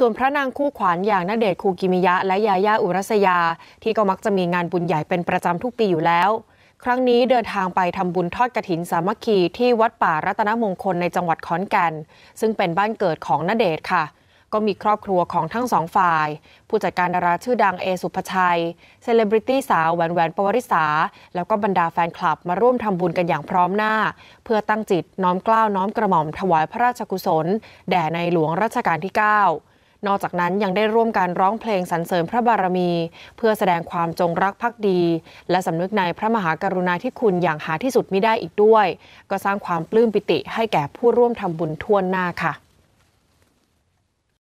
ส่วนพระนางคู่ขวัญอย่างนาเดชคูกิมิยะ และยายาอุรัสยา ที่ก็มักจะมีงานบุญใหญ่เป็นประจำทุกปีอยู่แล้ว ครั้งนี้เดินทางไปทำบุญทอดกระถินสามัคคีที่วัดป่ารัตนมงคลในจังหวัดขอนแก่นซึ่งเป็นบ้านเกิดของนาเดชค่ะ ก็มีครอบครัวของทั้งสองฝ่าย ผู้จัดการดาราชื่อดังเอสุภชัย เซเลบริตี้สาวแหวนแหวนปวริษาแล้วก็บรรดาแฟนคลับมาร่วมทำบุญกันอย่างพร้อมหน้า เพื่อตั้งจิตน้อมกล้าวน้อมกระหม่อมถวายพระราชกุศล แด่ในหลวงรัชกาลที่9นอกจากนั้นยังได้ร่วมการร้องเพลงสรรเสริญพระบารมี เพื่อแสดงความจงรักภักดี และสำนึกในพระมหากรุณาธิคุณอย่างหาที่สุดมิได้อีกด้วย ก็สร้างความปลื้มปิติให้แก่ผู้ร่วมทำบุญทั่วหน้าค่ะ